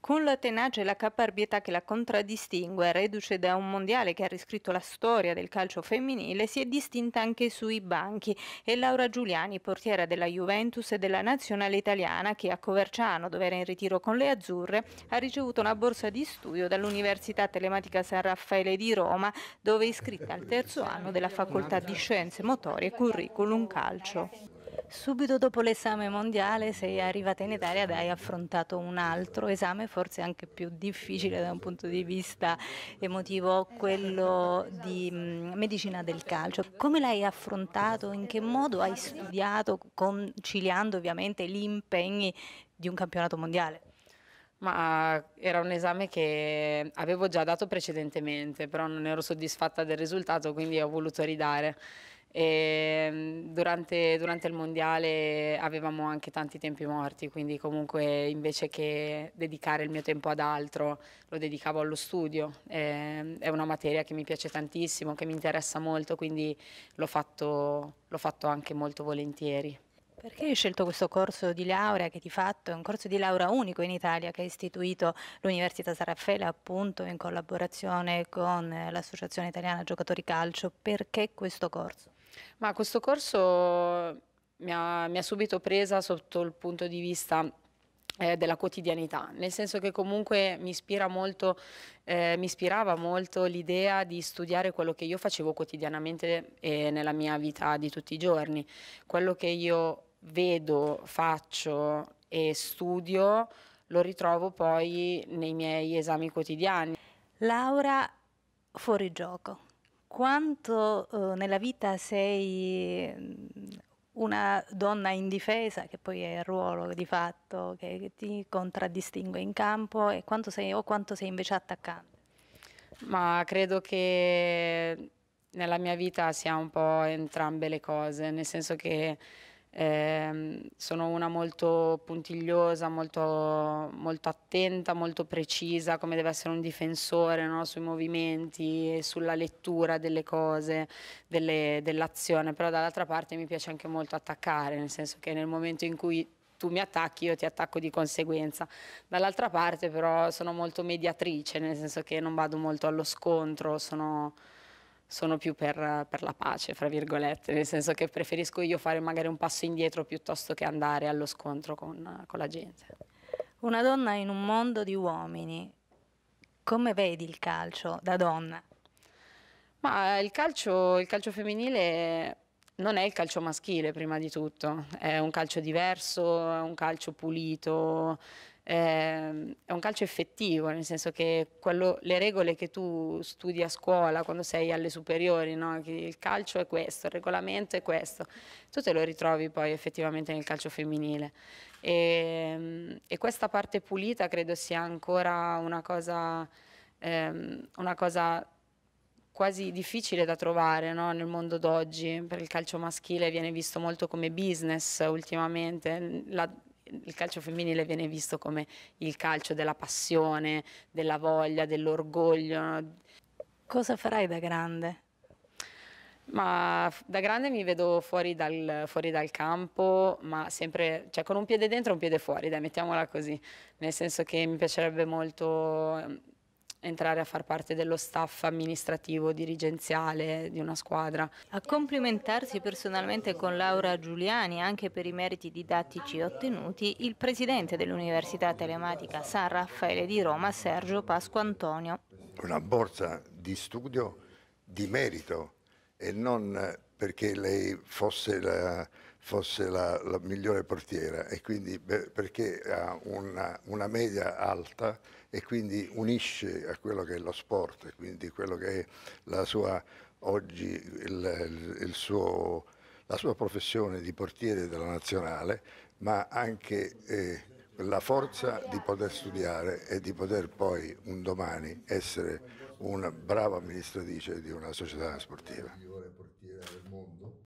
Con la tenacia e la caparbietà che la contraddistingue, reduce da un mondiale che ha riscritto la storia del calcio femminile, si è distinta anche sui banchi e Laura Giuliani, portiera della Juventus e della nazionale italiana, che a Coverciano, dove era in ritiro con le azzurre, ha ricevuto una borsa di studio dall'Università Telematica San Raffaele di Roma, dove è iscritta al terzo anno della facoltà di Scienze Motorie Curriculum Calcio. Subito dopo l'esame mondiale sei arrivata in Italia ed hai affrontato un altro esame, forse anche più difficile da un punto di vista emotivo, quello di mm, medicina del calcio. Come l'hai affrontato? In che modo hai studiato, conciliando ovviamente gli impegni di un campionato mondiale? Ma eh, era un esame che avevo già dato precedentemente, però non ero soddisfatta del risultato, quindi ho voluto ridare e ehm, durante, durante, il mondiale avevamo anche tanti tempi morti, quindi comunque invece che dedicare il mio tempo ad altro lo dedicavo allo studio. E, ehm, è una materia che mi piace tantissimo, che mi interessa molto, quindi l'ho fatto, fatto anche molto volentieri. Perché hai scelto questo corso di laurea che ti hai fatto? È un corso di laurea unico in Italia che ha istituito l'Università San Raffaele appunto in collaborazione con l'Associazione Italiana Giocatori Calcio. Perché questo corso? Ma questo corso mi ha, mi ha subito presa sotto il punto di vista eh, della quotidianità, nel senso che comunque mi, ispira molto, eh, mi ispirava molto l'idea di studiare quello che io facevo quotidianamente e eh, nella mia vita di tutti i giorni, quello che io vedo, faccio e studio lo ritrovo poi nei miei esami quotidiani. Laura fuori gioco quanto eh, nella vita sei mm, una donna indifesa, che poi è il ruolo di fatto che, che ti contraddistingue in campo, e quanto sei, o quanto sei invece attaccante? Ma credo che nella mia vita sia un po' entrambe le cose, nel senso che eh, sono una molto puntigliosa, molto, molto, attenta, molto precisa, come deve essere un difensore no? sui movimenti, sulla lettura delle cose, dell'azione, dell però dall'altra parte mi piace anche molto attaccare, nel senso che nel momento in cui tu mi attacchi, io ti attacco di conseguenza. Dall'altra parte però sono molto mediatrice, nel senso che non vado molto allo scontro, sono sono più per, per, la pace, fra virgolette, nel senso che preferisco io fare magari un passo indietro piuttosto che andare allo scontro con, con la gente. Una donna in un mondo di uomini, come vedi il calcio da donna? Ma eh, il calcio, il calcio femminile non è il calcio maschile prima di tutto, è un calcio diverso, è un calcio pulito, eh, è un calcio effettivo, nel senso che quello, le regole che tu studi a scuola quando sei alle superiori, no? il calcio è questo, il regolamento è questo, tu te lo ritrovi poi effettivamente nel calcio femminile. E, ehm, e questa parte pulita credo sia ancora una cosa, ehm, una cosa quasi difficile da trovare no? nel mondo d'oggi, perché il calcio maschile viene visto molto come business ultimamente, la, il calcio femminile viene visto come il calcio della passione, della voglia, dell'orgoglio. Cosa farai da grande? Ma da grande mi vedo fuori dal, fuori dal campo, ma sempre cioè, con un piede dentro e un piede fuori, dai, mettiamola così, nel senso che mi piacerebbe molto entrare a far parte dello staff amministrativo, dirigenziale di una squadra. A complimentarsi personalmente con Laura Giuliani anche per i meriti didattici ottenuti, il presidente dell'Università Telematica San Raffaele di Roma, Sergio Pasqua Antonio. Una borsa di studio di merito e non perché lei fosse la fosse la, la migliore portiera e quindi beh, perché ha una, una, media alta e quindi unisce a quello che è lo sport e quindi quello che è la sua, oggi il, il suo, la sua professione di portiere della nazionale ma anche eh, la forza di poter studiare e di poter poi un domani essere una brava amministratrice di una società sportiva.